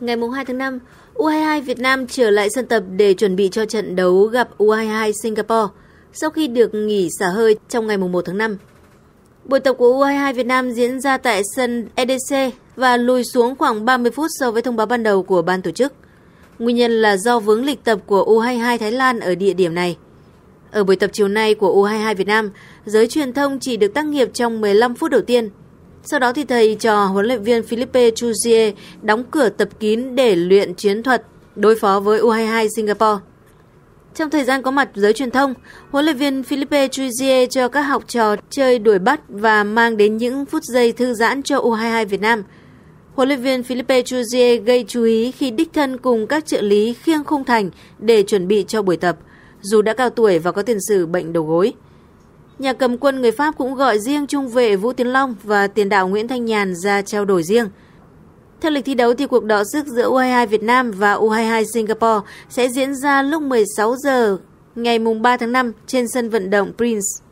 Ngày 2 tháng 5, U22 Việt Nam trở lại sân tập để chuẩn bị cho trận đấu gặp U22 Singapore sau khi được nghỉ xả hơi trong ngày 1 tháng 5. Buổi tập của U22 Việt Nam diễn ra tại sân EDC và lùi xuống khoảng 30 phút so với thông báo ban đầu của ban tổ chức. Nguyên nhân là do vướng lịch tập của U22 Thái Lan ở địa điểm này. Ở buổi tập chiều nay của U22 Việt Nam, giới truyền thông chỉ được tác nghiệp trong 15 phút đầu tiên – sau đó thì thầy trò huấn luyện viên Philippe Chuzier đóng cửa tập kín để luyện chiến thuật đối phó với U22 Singapore. Trong thời gian có mặt giới truyền thông, huấn luyện viên Philippe Chuzier cho các học trò chơi đuổi bắt và mang đến những phút giây thư giãn cho U22 Việt Nam. Huấn luyện viên Philippe Chuzier gây chú ý khi đích thân cùng các trợ lý khiêng khung thành để chuẩn bị cho buổi tập, dù đã cao tuổi và có tiền sử bệnh đầu gối. Nhà cầm quân người Pháp cũng gọi riêng trung vệ Vũ Tiến Long và tiền đạo Nguyễn Thanh Nhàn ra trao đổi riêng. Theo lịch thi đấu thì cuộc đọ sức giữa U22 Việt Nam và U22 Singapore sẽ diễn ra lúc 16 giờ ngày mùng 3 tháng 5 trên sân vận động Prince.